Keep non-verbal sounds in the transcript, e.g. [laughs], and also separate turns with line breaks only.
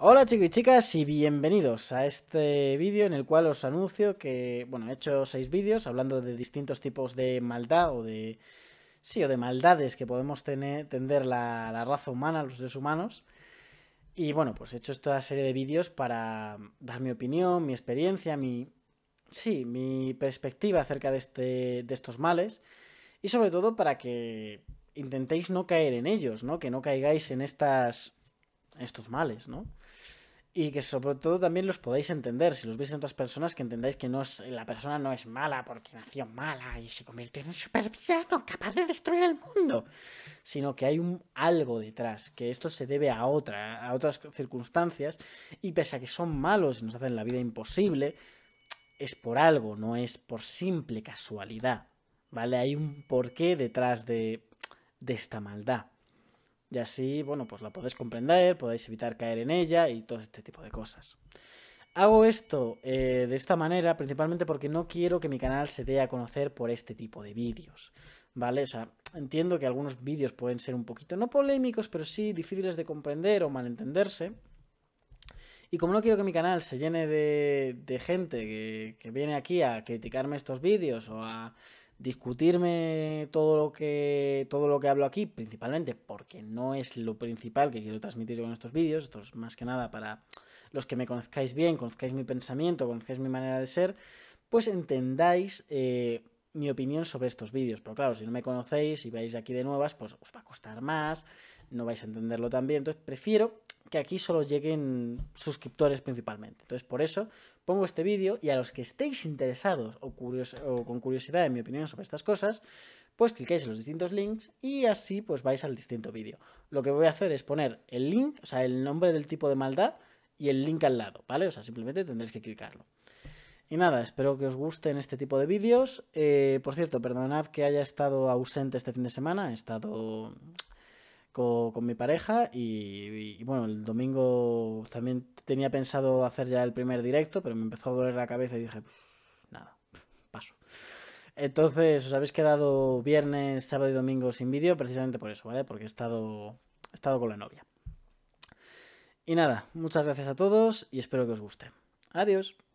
Hola chicos y chicas y bienvenidos a este vídeo en el cual os anuncio que, bueno, he hecho seis vídeos hablando de distintos tipos de maldad o de, sí, o de maldades que podemos tener, tender la, raza humana, los seres humanos. Y bueno, pues he hecho esta serie de vídeos para dar mi opinión, mi experiencia, mi, sí, mi perspectiva acerca de, este, de estos males y sobre todo para que intentéis no caer en ellos, ¿no? Que no caigáis en estas estos males, ¿no? y que sobre todo también los podáis entender. Si los veis en otras personas, que entendáis que no es, la persona no es mala porque nació mala y se convirtió en un supervillano capaz de destruir el mundo, sino que hay un algo detrás, que esto se debe a, otra, a otras circunstancias y pese a que son malos y nos hacen la vida imposible, es por algo, no es por simple casualidad. ¿Vale? Hay un porqué detrás de, de esta maldad. Y así, bueno, pues la podéis comprender, podéis evitar caer en ella y todo este tipo de cosas. Hago esto eh, de esta manera principalmente porque no quiero que mi canal se dé a conocer por este tipo de vídeos, ¿vale? O sea, entiendo que algunos vídeos pueden ser un poquito, no polémicos, pero sí difíciles de comprender o malentenderse. Y como no quiero que mi canal se llene de, gente que, que, viene aquí a criticarme estos vídeos o a discutirme todo lo que todo lo que hablo aquí, principalmente porque no es lo principal que quiero transmitir con estos vídeos, esto es más que nada para los que me conozcáis bien, conozcáis mi pensamiento, conozcáis mi manera de ser, pues entendáis eh, mi opinión sobre estos vídeos. Pero claro, si no me conocéis y veis aquí de nuevas, pues os va a costar más, no vais a entenderlo tan bien. Entonces prefiero que aquí solo lleguen suscriptores principalmente. Entonces, por eso pongo este vídeo y a los que estéis interesados o, o con curiosidad en mi opinión sobre estas cosas, pues clicáis en los distintos links y así pues vais al distinto vídeo. Lo que voy a hacer es poner el link, o sea, el nombre del tipo de maldad y el link al lado, ¿vale? O sea, simplemente tendréis que clicarlo. Y nada, espero que os gusten este tipo de vídeos. Eh, por cierto, perdonad que haya estado ausente este fin de semana. He estado con, mi pareja y, y, bueno, el domingo también tenía pensado hacer ya el primer directo, pero me empezó a doler la cabeza y dije, nada, [laughs] paso. Entonces os habéis quedado viernes, sábado y domingo sin vídeo precisamente por eso, ¿vale? Porque he estado, he estado con la novia. Y nada, muchas gracias a todos y espero que os guste. Adiós.